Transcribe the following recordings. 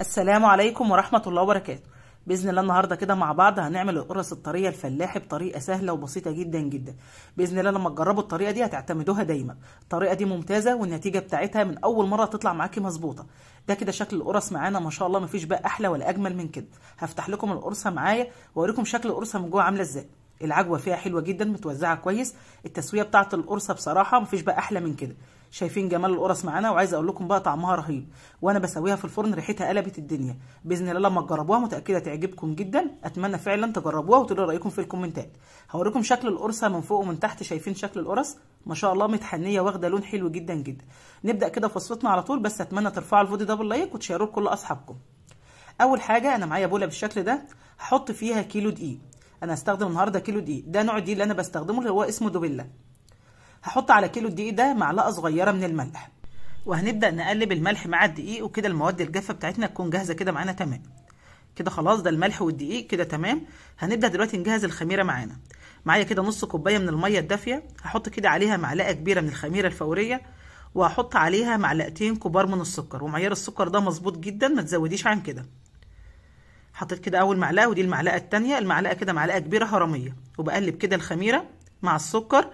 السلام عليكم ورحمة الله وبركاته باذن الله النهارده كده مع بعض هنعمل القرص الطريه الفلاحي بطريقه سهله وبسيطه جدا جدا باذن الله لما تجربوا الطريقه دي هتعتمدوها دايما الطريقه دي ممتازه والنتيجه بتاعتها من اول مره تطلع معاكي مظبوطه ده كده شكل القرص معانا ما شاء الله مفيش بقى احلى ولا اجمل من كده هفتح لكم القرصه معايا واوريكم شكل القرصه من جوه عامله ازاي العجوه فيها حلوه جدا متوزعه كويس التسويه بتاعه القرصه بصراحه مفيش بقى احلى من كده شايفين جمال القرص معانا وعايز اقول لكم بقى طعمها رهيب وانا بسويها في الفرن ريحتها قلبت الدنيا باذن الله لما تجربوها متاكده تعجبكم جدا اتمنى فعلا تجربوها وتقولوا رايكم في الكومنتات هوريكم شكل القرصه من فوق ومن تحت شايفين شكل القرص ما شاء الله متحنيه واخده لون حلو جدا جدا نبدا كده في وصفتنا على طول بس اتمنى ترفعوا الفيديو ده باللايك وتشيروه لكل اصحابكم اول حاجه انا معايا بوله بالشكل ده هحط فيها كيلو دقيق انا هستخدم النهارده كيلو دقيق ده نوع الدقيق اللي انا بستخدمه اللي هو اسمه دوبيلا هحط على كيلو الدقيق ده معلقه صغيره من الملح وهنبدا نقلب الملح مع الدقيق وكده المواد الجافه بتاعتنا تكون جاهزه كده معانا تمام كده خلاص ده الملح والدقيق كده تمام هنبدا دلوقتي نجهز الخميره معانا معايا كده نص كوبايه من الميه الدافيه هحط كده عليها معلقه كبيره من الخميره الفوريه وهحط عليها معلقتين كبار من السكر ومعيار السكر ده مظبوط جدا ما تزوديش عن كده حطيت كده اول معلقه ودي المعلقه الثانيه المعلقه كده معلقه كبيره هرميه وبقلب كده الخميره مع السكر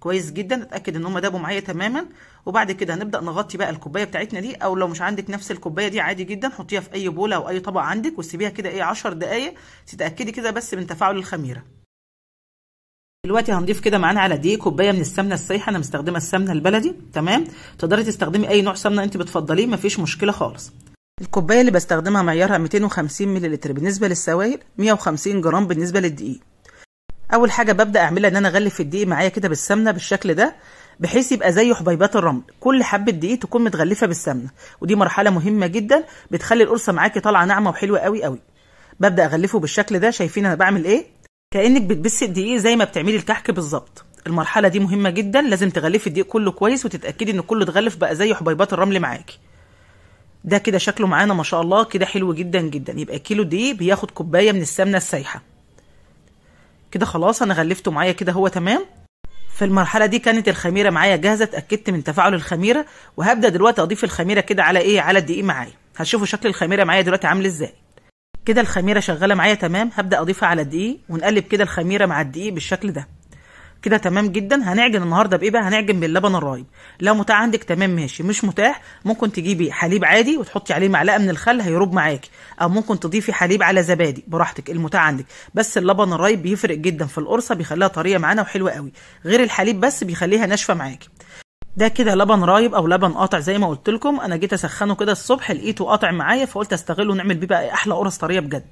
كويس جدا اتاكد ان هم دابوا معايا تماما وبعد كده هنبدا نغطي بقى الكوبايه بتاعتنا دي او لو مش عندك نفس الكوبايه دي عادي جدا حطيها في اي بوله او اي طبق عندك وسيبيها كده ايه 10 دقائق تتاكدي كده بس من تفاعل الخميره دلوقتي هنضيف كده معانا على دي كوبايه من السمنه السايحه انا مستخدمه السمنه البلدي تمام تقدري تستخدمي اي نوع سمنه انت بتفضليه مفيش مشكله خالص الكوبايه اللي بستخدمها معيارها 250 ملل بالنسبه للسوائل 150 جرام بالنسبه للدقيق اول حاجه ببدا اعملها ان انا اغلف الدقيق معايا كده بالسمنه بالشكل ده بحيث يبقى زي حبيبات الرمل كل حبه دقيق تكون متغلفه بالسمنه ودي مرحله مهمه جدا بتخلي القرصه معاكي طالعه ناعمه وحلوه قوي قوي ببدا اغلفه بالشكل ده شايفين انا بعمل ايه كانك بتبسي الدقيق زي ما بتعملي الكحك بالظبط المرحله دي مهمه جدا لازم تغلفي الدقيق كله كويس وتتاكدي ان كله اتغلف بقى زي حبيبات الرمل معاكي ده كده شكله معانا ما شاء الله كده حلو جدا جدا يبقى كيلو دقيق بياخد كوبايه من السمنه السايحه كده خلاص انا غلفته معايا كده هو تمام في المرحله دي كانت الخميره معايا جاهزه اتاكدت من تفاعل الخميره وهبدا دلوقتي اضيف الخميره كده على ايه على الدقيق معايا هتشوفوا شكل الخميره معايا دلوقتي عامل ازاي كده الخميره شغاله معايا تمام هبدا اضيفها على الدقيق ونقلب كده الخميره مع الدقيق بالشكل ده كده تمام جدا هنعجن النهارده بايه بقى هنعجن باللبن الرايب لو متاح عندك تمام ماشي مش متاح ممكن تجيبي حليب عادي وتحطي عليه معلقه من الخل هيروب معاكي او ممكن تضيفي حليب على زبادي براحتك المتاح عندك بس اللبن الرايب بيفرق جدا في القرصه بيخليها طريه معانا وحلوه قوي غير الحليب بس بيخليها ناشفه معاكي ده كده لبن رايب او لبن قاطع زي ما قلت لكم انا جيت اسخنه كده الصبح لقيته قاطع معايا فقلت استغله ونعمل بيه بقى احلى قرص طريه بجد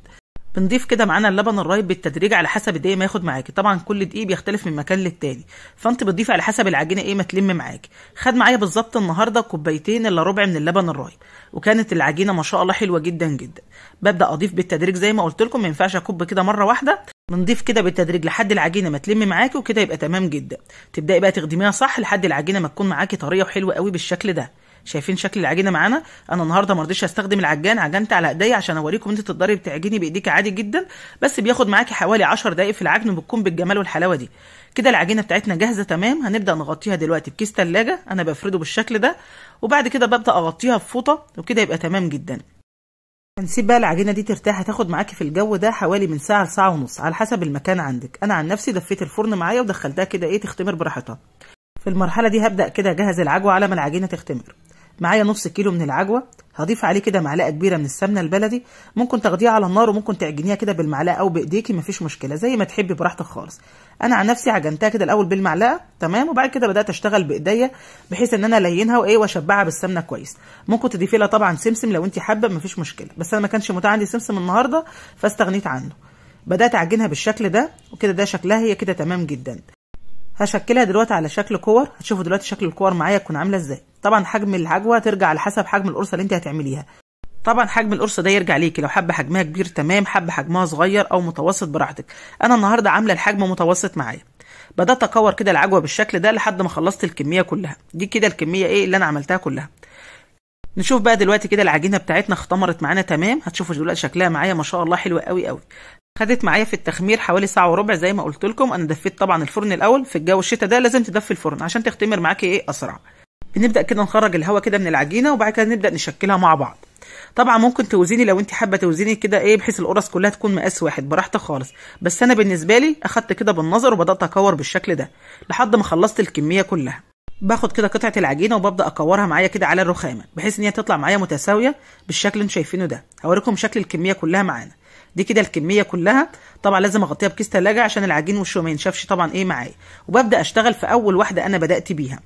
بنضيف كده معانا اللبن الرايب بالتدريج على حسب الدقيق ما ياخد معاكي طبعا كل دقيق بيختلف من مكان للتاني فانت بتضيفي على حسب العجينه ايه ما تلم معاكي خد معايا بالظبط النهارده كوبايتين الا ربع من اللبن الرايب وكانت العجينه ما شاء الله حلوه جدا جدا ببدا اضيف بالتدريج زي ما قلت لكم ما ينفعش اكب كده مره واحده بنضيف كده بالتدريج لحد العجينه ما تلم معاكي وكده يبقى تمام جدا تبداي بقى تخدميها صح لحد العجينه ما تكون معاكي طريه وحلوه قوي بالشكل ده شايفين شكل العجينه معانا انا النهارده ما رضيتش استخدم العجان عجنت على ايديا عشان اوريكم انت تقدري بتعجني بايديك عادي جدا بس بياخد معاكي حوالي 10 دقائق في العجن وبتكون بالجمال والحلاوه دي كده العجينه بتاعتنا جاهزه تمام هنبدا نغطيها دلوقتي بكيس ثلاجه انا بفرده بالشكل ده وبعد كده ببدا اغطيها بفوطه وكده يبقى تمام جدا هنسيب بقى العجينه دي ترتاح هتاخد معاكي في الجو ده حوالي من ساعه لساعه ونص على حسب المكان عندك انا عن نفسي دفيت الفرن معايا ودخلتها كده ايه تختمر براحتها في المرحله دي هبدا كده اجهز العجوه على ما العجينه تختمر معايا نص كيلو من العجوه هضيف عليه كده معلقه كبيره من السمنه البلدي ممكن تاخديها على النار وممكن تعجنيها كده بالمعلقه او بايديكي مفيش مشكله زي ما تحبي براحتك خالص انا عن نفسي عجنتها كده الاول بالمعلقه تمام وبعد كده بدات اشتغل بايديا بحيث ان انا الينها وايه واشبعها بالسمنه كويس ممكن تضيفي لها طبعا سمسم لو انت حابه مفيش مشكله بس انا ما كانش متاح عندي سمسم النهارده فاستغنيت عنه بدات اعجنها بالشكل ده وكده ده شكلها هي كده تمام جدا هشكلها دلوقتي على شكل كور هتشوفوا دلوقتي شكل الكور معايا تكون عامله ازاي طبعا حجم العجوه ترجع على حسب حجم القرصه اللي انت هتعمليها طبعا حجم القرصه ده يرجع ليكي لو حابه حجمها كبير تمام حابه حجمها صغير او متوسط براحتك انا النهارده عامله الحجم متوسط معايا بدات اكور كده العجوه بالشكل ده لحد ما خلصت الكميه كلها دي كده الكميه ايه اللي انا عملتها كلها نشوف بقى دلوقتي كده العجينه بتاعتنا اختمرت معانا تمام هتشوفوا دلوقتي شكلها معايا ما شاء الله حلو قوي قوي خدت معايا في التخمير حوالي ساعه وربع زي ما قلت لكم انا دفيت طبعا الفرن الاول في الجو الشتاء ده لازم تدفي الفرن عشان تختمر معاكي ايه اسرع بنبدا كده نخرج الهواء كده من العجينه وبعد كده نبدا نشكلها مع بعض طبعا ممكن توزيني لو انت حابه توزيني كده ايه بحيث القرص كلها تكون مقاس واحد براحتك خالص بس انا بالنسبه لي اخدت كده بالنظر وبدات اكور بالشكل ده لحد ما خلصت الكميه كلها باخد كده قطعه العجينه وببدا اكورها معايا كده على الرخامه بحيث ان هي تطلع معايا متساويه بالشكل اللي انتم شايفينه ده هوريكم شكل الكميه كلها معانا دي كده الكميه كلها طبعا لازم اغطيها بكيس ثلاجه عشان العجين وشه ما ينشفش طبعا ايه معايا وببدا اشتغل في اول واحده انا بدات بيها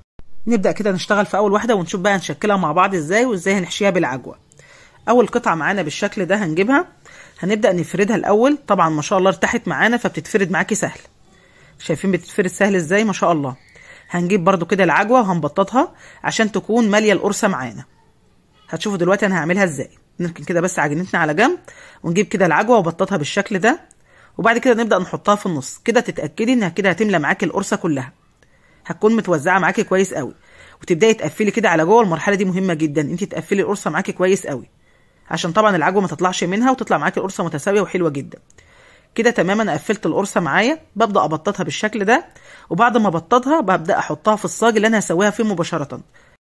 نبدا كده نشتغل في اول واحده ونشوف بقى نشكلها مع بعض ازاي وازاي هنحشيها بالعجوه اول قطعه معانا بالشكل ده هنجيبها هنبدا نفردها الاول طبعا ما شاء الله ارتاحت معانا فبتتفرد معاكي سهل شايفين بتتفرد سهل ازاي ما شاء الله هنجيب برده كده العجوه وهنبططها عشان تكون ماليه القرصه معانا هتشوفوا دلوقتي انا هعملها ازاي نركن كده بس عجينتنا على جنب ونجيب كده العجوه وبططها بالشكل ده وبعد كده نبدا نحطها في النص كده تتاكدي انها كده هتملى معاكي القرصه كلها هتكون متوزعه معاكي كويس قوي وتبداي تقفلي كده على جوه المرحله دي مهمه جدا انت تقفلي القرصه معاكي كويس قوي عشان طبعا العجوه ما تطلعش منها وتطلع معاكي القرصه متساويه وحلوه جدا كده تماما قفلت القرصه معايا ببدا ابططها بالشكل ده وبعد ما ابططها ببدا احطها في الصاج اللي انا هسويها فيه مباشره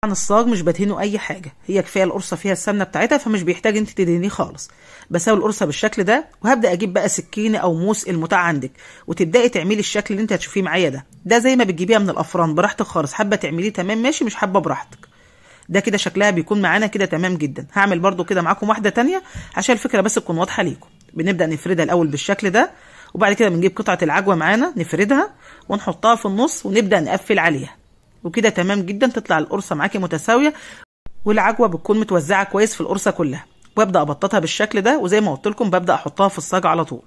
عن الصاج مش بدهنه اي حاجه هي كفايه القرصه فيها السمنه بتاعتها فمش بيحتاج انت تدهنيه خالص بساوي القرصه بالشكل ده وهبدا اجيب بقى سكينه او موس المتاع عندك وتبداي تعملي الشكل اللي انت هتشوفيه معايا ده ده زي ما بتجيبيها من الافران براحتك خالص حابه تعمليه تمام ماشي مش حابه براحتك ده كده شكلها بيكون معانا كده تمام جدا هعمل برده كده معاكم واحده تانية عشان الفكره بس تكون واضحه ليكم بنبدا نفردها الاول بالشكل ده وبعد كده بنجيب قطعه العجوه معانا نفردها ونحطها في النص ونبدا نقفل عليها وكده تمام جدا تطلع القرصه معاكي متساويه والعجوه بتكون متوزعه كويس في القرصه كلها وابدا ابططها بالشكل ده وزي ما قلت لكم ببدا احطها في الصاج على طول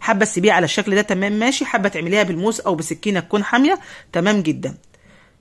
حابه تسيبيها على الشكل ده تمام ماشي حابه تعمليها بالموس او بسكينه تكون حاميه تمام جدا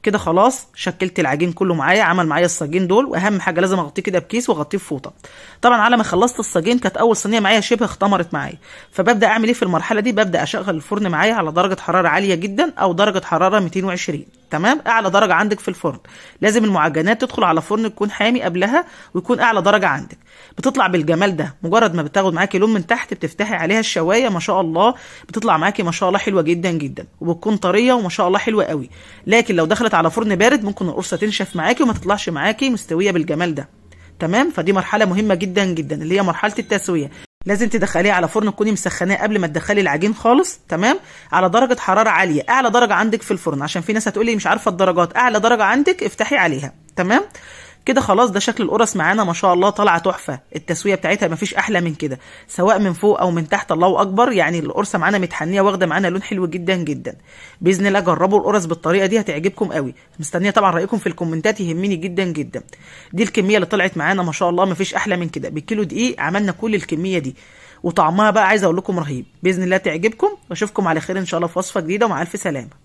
كده خلاص شكلت العجين كله معايا عمل معايا الصاجين دول واهم حاجه لازم اغطيه كده بكيس واغطيه بفوطه طبعا على ما خلصت الصاجين كانت اول صينيه معايا شبه اختمرت معايا فببدا اعمل ايه في المرحله دي ببدا اشغل الفرن معايا على درجه حراره عاليه جدا او درجه حراره 220 تمام اعلى درجه عندك في الفرن لازم المعجنات تدخل على فرن يكون حامي قبلها ويكون اعلى درجه عندك بتطلع بالجمال ده مجرد ما بتاخد معاكي لون من تحت بتفتحي عليها الشوايه ما شاء الله بتطلع معاكي ما شاء الله حلوه جدا جدا وبتكون طريه وما شاء الله حلوه قوي لكن لو دخلت على فرن بارد ممكن القرصه تنشف معاكي وما تطلعش معاكي مستويه بالجمال ده تمام فدي مرحله مهمه جدا جدا اللي هي مرحله التسويه لازم تدخليه على فرن تكوني مسخناه قبل ما تدخلي العجين خالص تمام على درجه حراره عاليه اعلى درجه عندك في الفرن عشان في ناس هتقولي مش عارفه الدرجات اعلى درجه عندك افتحي عليها تمام كده خلاص ده شكل القرص معانا ما شاء الله طالعه تحفه التسويه بتاعتها مفيش احلى من كده سواء من فوق او من تحت الله اكبر يعني القرصه معانا متحنيه واخده معانا لون حلو جدا جدا باذن الله جربوا القرص بالطريقه دي هتعجبكم قوي مستنيه طبعا رايكم في الكومنتات يهمني جدا جدا دي الكميه اللي طلعت معانا ما شاء الله مفيش احلى من كده بالكيلو دقيق عملنا كل الكميه دي وطعمها بقى عايزه اقول لكم رهيب باذن الله تعجبكم واشوفكم على خير ان شاء الله في وصفه جديده ومع الف سلامه